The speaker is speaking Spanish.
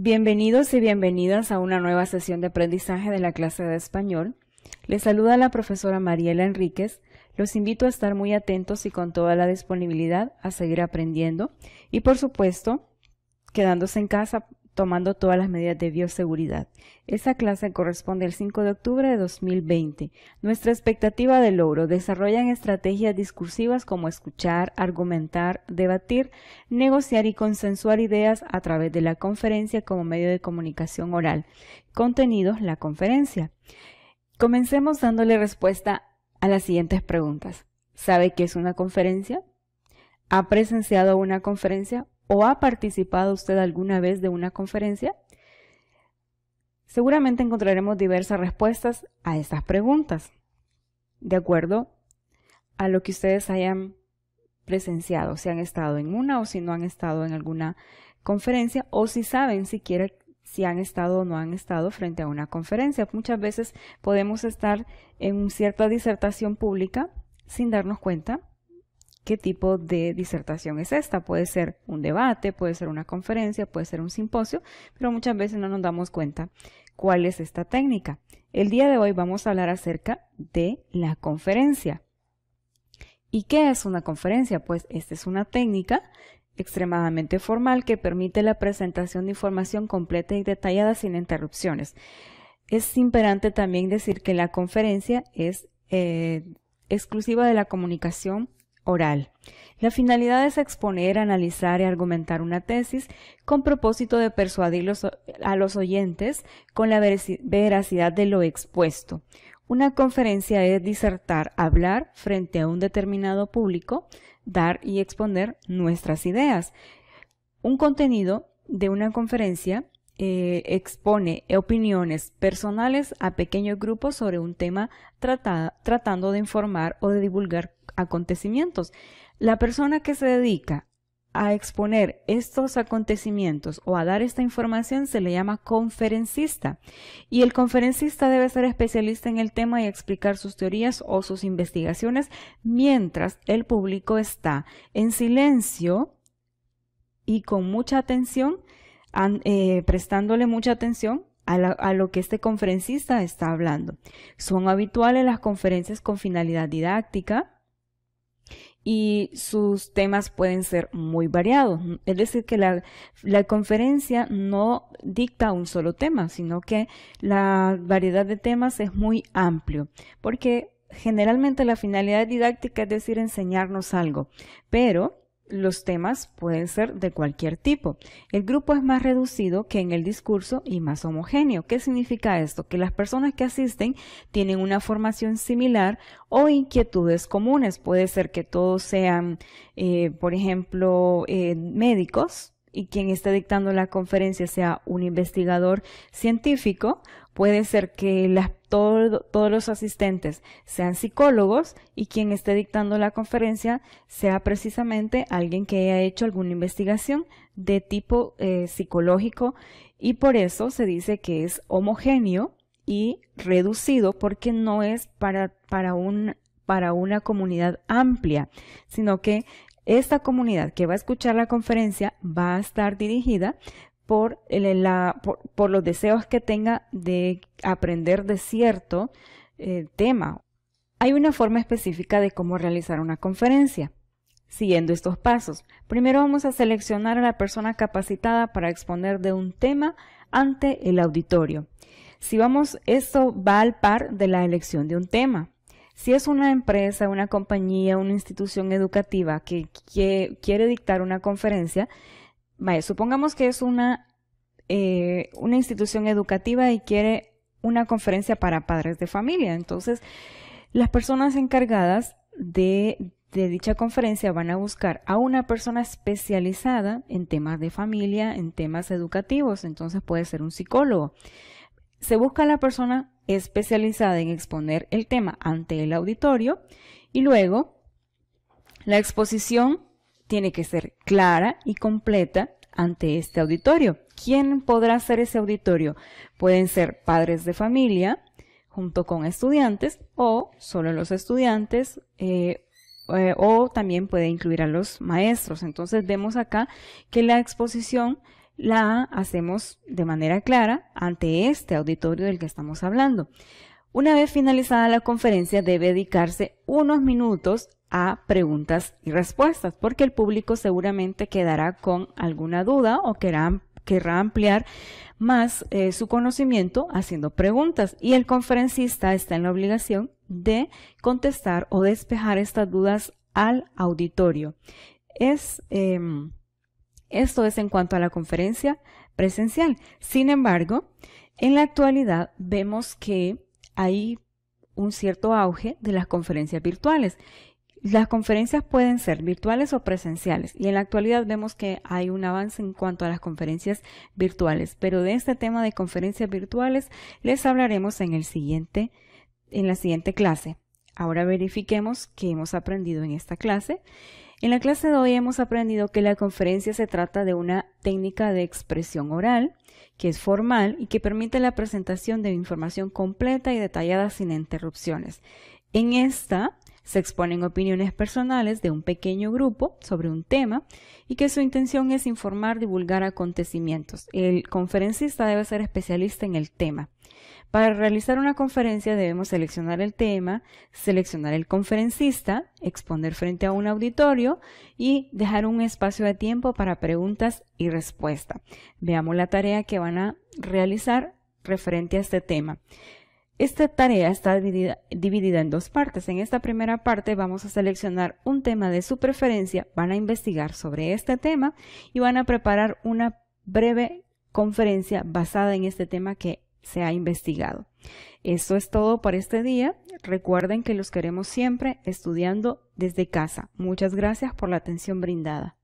Bienvenidos y bienvenidas a una nueva sesión de aprendizaje de la clase de español. Les saluda la profesora Mariela Enríquez. Los invito a estar muy atentos y con toda la disponibilidad a seguir aprendiendo y por supuesto quedándose en casa tomando todas las medidas de bioseguridad. Esa clase corresponde al 5 de octubre de 2020. Nuestra expectativa de logro desarrollan estrategias discursivas como escuchar, argumentar, debatir, negociar y consensuar ideas a través de la conferencia como medio de comunicación oral. Contenidos, la conferencia. Comencemos dándole respuesta a las siguientes preguntas. ¿Sabe qué es una conferencia? ¿Ha presenciado una conferencia? o ha participado usted alguna vez de una conferencia? Seguramente encontraremos diversas respuestas a estas preguntas, de acuerdo a lo que ustedes hayan presenciado, si han estado en una o si no han estado en alguna conferencia o si saben siquiera si han estado o no han estado frente a una conferencia. Muchas veces podemos estar en cierta disertación pública sin darnos cuenta qué tipo de disertación es esta. Puede ser un debate, puede ser una conferencia, puede ser un simposio, pero muchas veces no nos damos cuenta cuál es esta técnica. El día de hoy vamos a hablar acerca de la conferencia. ¿Y qué es una conferencia? Pues esta es una técnica extremadamente formal que permite la presentación de información completa y detallada sin interrupciones. Es imperante también decir que la conferencia es eh, exclusiva de la comunicación oral. La finalidad es exponer, analizar y argumentar una tesis con propósito de persuadir a los oyentes con la veracidad de lo expuesto. Una conferencia es disertar, hablar frente a un determinado público, dar y exponer nuestras ideas. Un contenido de una conferencia eh, expone opiniones personales a pequeños grupos sobre un tema tratando de informar o de divulgar acontecimientos. La persona que se dedica a exponer estos acontecimientos o a dar esta información se le llama conferencista y el conferencista debe ser especialista en el tema y explicar sus teorías o sus investigaciones mientras el público está en silencio y con mucha atención eh, prestándole mucha atención a, lo que este conferencista está hablando. Son habituales las conferencias con finalidad didáctica y sus temas pueden ser muy variados. Es decir, que la, la conferencia no dicta un solo tema, sino que la variedad de temas es muy amplio, porque generalmente la finalidad didáctica es decir, enseñarnos algo, pero los temas pueden ser de cualquier tipo. El grupo es más reducido que en el discurso y más homogéneo. ¿Qué significa esto? Que las personas que asisten tienen una formación similar o inquietudes comunes. Puede ser que todos sean, eh, por ejemplo, eh, médicos y quien esté dictando la conferencia sea un investigador científico. Puede ser que las todos los asistentes sean psicólogos y quien esté dictando la conferencia sea precisamente alguien que haya hecho alguna investigación de tipo eh, psicológico y por eso se dice que es homogéneo y reducido porque no es para, para, un, para una comunidad amplia, sino que esta comunidad que va a escuchar la conferencia va a estar dirigida por, por, los deseos que tenga de aprender de cierto eh, tema. Hay una forma específica de cómo realizar una conferencia siguiendo estos pasos. Primero vamos a seleccionar a la persona capacitada para exponer de un tema ante el auditorio. Si vamos, esto va al par de la elección de un tema. Si es una empresa, una compañía, una institución educativa que quiere dictar una conferencia, vaya, supongamos que es una, eh, una institución educativa y quiere una conferencia para padres de familia. Entonces, las personas encargadas de, de, dicha conferencia van a buscar a una persona especializada en temas de familia, en temas educativos, entonces puede ser un psicólogo. Se busca a la persona especializada en exponer el tema ante el auditorio y luego la exposición tiene que ser clara y completa ante este auditorio. ¿Quién podrá ser ese auditorio? Pueden ser padres de familia junto con estudiantes o solo los estudiantes eh, eh, o también puede incluir a los maestros. Entonces vemos acá que la exposición la hacemos de manera clara ante este auditorio del que estamos hablando. Una vez finalizada la conferencia debe dedicarse unos minutos a preguntas y respuestas porque el público seguramente quedará con alguna duda o querrá, ampliar más eh, su conocimiento haciendo preguntas y el conferencista está en la obligación de contestar o despejar estas dudas al auditorio. Es, em, esto es en cuanto a la conferencia presencial. Sin embargo, en la actualidad vemos que hay un cierto auge de las conferencias virtuales. Las conferencias pueden ser virtuales o presenciales y en la actualidad vemos que hay un avance en cuanto a las conferencias virtuales, pero de este tema de conferencias virtuales les hablaremos en en la siguiente clase. Ahora verifiquemos qué hemos aprendido en esta clase. En la clase de hoy hemos aprendido que la conferencia se trata de una técnica de expresión oral, que es formal y que permite la presentación de información completa y detallada sin interrupciones. En esta se exponen opiniones personales de un pequeño grupo sobre un tema y que su intención es informar, divulgar acontecimientos. El conferencista debe ser especialista en el tema. Para realizar una conferencia debemos seleccionar el tema, seleccionar el conferencista, exponer frente a un auditorio y dejar un espacio de tiempo para preguntas y respuesta. Veamos la tarea que van a realizar referente a este tema. Esta tarea está dividida, en dos partes. En esta primera parte vamos a seleccionar un tema de su preferencia, van a investigar sobre este tema y van a preparar una breve conferencia basada en este tema que se ha investigado. Eso es todo por este día. Recuerden que los queremos siempre estudiando desde casa. Muchas gracias por la atención brindada.